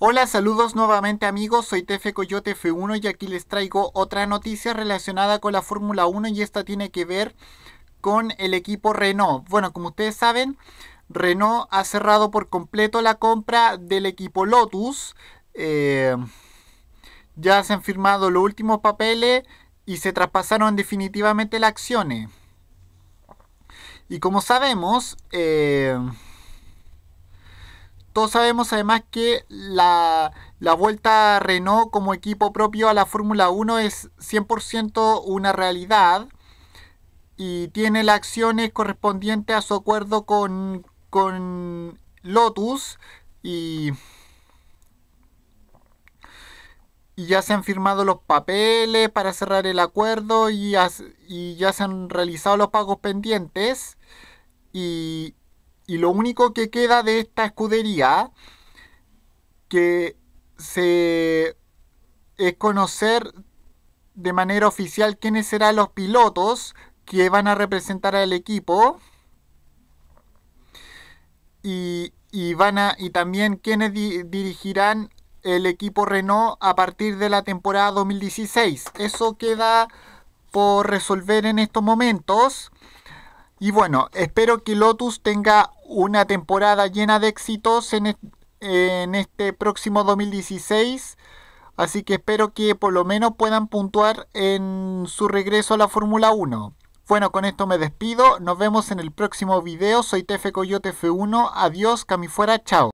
Hola, saludos nuevamente amigos, soy Tefe Coyote F1 y aquí les traigo otra noticia relacionada con la Fórmula 1 y esta tiene que ver con el equipo Renault. Bueno, como ustedes saben, Renault ha cerrado por completo la compra del equipo Lotus. Eh, ya se han firmado los últimos papeles y se traspasaron definitivamente las acciones. Y como sabemos, eh, todos sabemos además que la, la vuelta Renault como equipo propio a la Fórmula 1 es 100% una realidad y tiene las acciones correspondientes a su acuerdo con, Lotus y, ya se han firmado los papeles para cerrar el acuerdo y, y ya se han realizado los pagos pendientes y, y lo único que queda de esta escudería que se es conocer de manera oficial quiénes serán los pilotos que van a representar al equipo y, van a y también quiénes dirigirán el equipo Renault a partir de la temporada 2016. Eso queda por resolver en estos momentos. Y bueno, espero que Lotus tenga una temporada llena de éxitos en, este próximo 2016. Así que espero que por lo menos puedan puntuar en su regreso a la Fórmula 1. Bueno, con esto me despido. Nos vemos en el próximo video. Soy Tefe Coyote F1. Adiós, camifuera, chao.